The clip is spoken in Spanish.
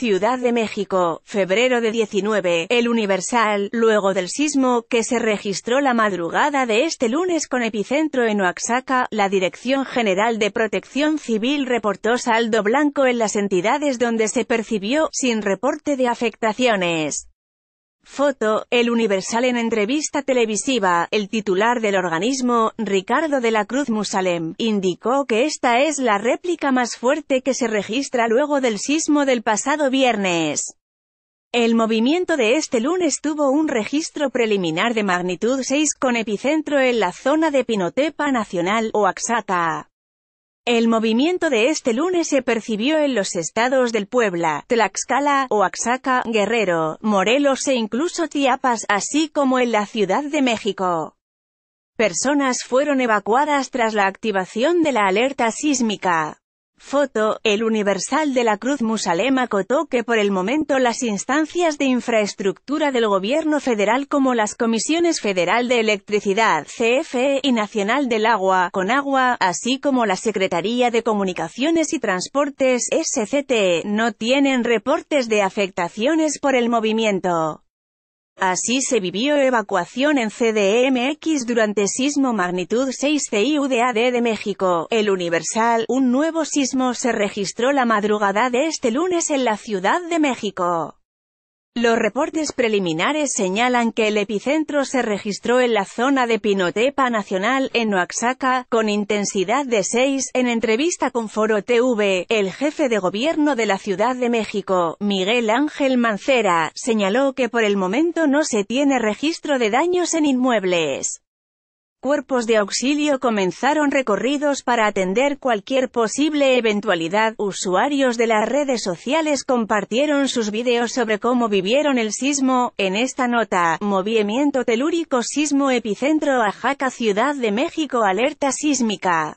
Ciudad de México, febrero de 19, el Universal, luego del sismo que se registró la madrugada de este lunes con epicentro en Oaxaca, la Dirección General de Protección Civil reportó saldo blanco en las entidades donde se percibió, sin reporte de afectaciones. Foto, El Universal en entrevista televisiva, el titular del organismo, Ricardo de la Cruz Musalem, indicó que esta es la réplica más fuerte que se registra luego del sismo del pasado viernes. El movimiento de este lunes tuvo un registro preliminar de magnitud 6 con epicentro en la zona de Pinotepa Nacional, Oaxaca. El movimiento de este lunes se percibió en los estados del Puebla, Tlaxcala, Oaxaca, Guerrero, Morelos e incluso Chiapas, así como en la Ciudad de México. Personas fueron evacuadas tras la activación de la alerta sísmica. Foto, el Universal de la Cruz Musalema cotó que por el momento las instancias de infraestructura del gobierno federal como las Comisiones Federal de Electricidad, CFE y Nacional del Agua, Conagua, así como la Secretaría de Comunicaciones y Transportes, SCT, e, no tienen reportes de afectaciones por el movimiento. Así se vivió evacuación en CDMX e durante sismo magnitud 6 CIUDAD de México, el Universal. Un nuevo sismo se registró la madrugada de este lunes en la Ciudad de México. Los reportes preliminares señalan que el epicentro se registró en la zona de Pinotepa Nacional, en Oaxaca, con intensidad de 6. En entrevista con Foro TV, el jefe de gobierno de la Ciudad de México, Miguel Ángel Mancera, señaló que por el momento no se tiene registro de daños en inmuebles. Cuerpos de auxilio comenzaron recorridos para atender cualquier posible eventualidad. Usuarios de las redes sociales compartieron sus videos sobre cómo vivieron el sismo. En esta nota, Movimiento Telúrico Sismo Epicentro Ajaca Ciudad de México Alerta Sísmica.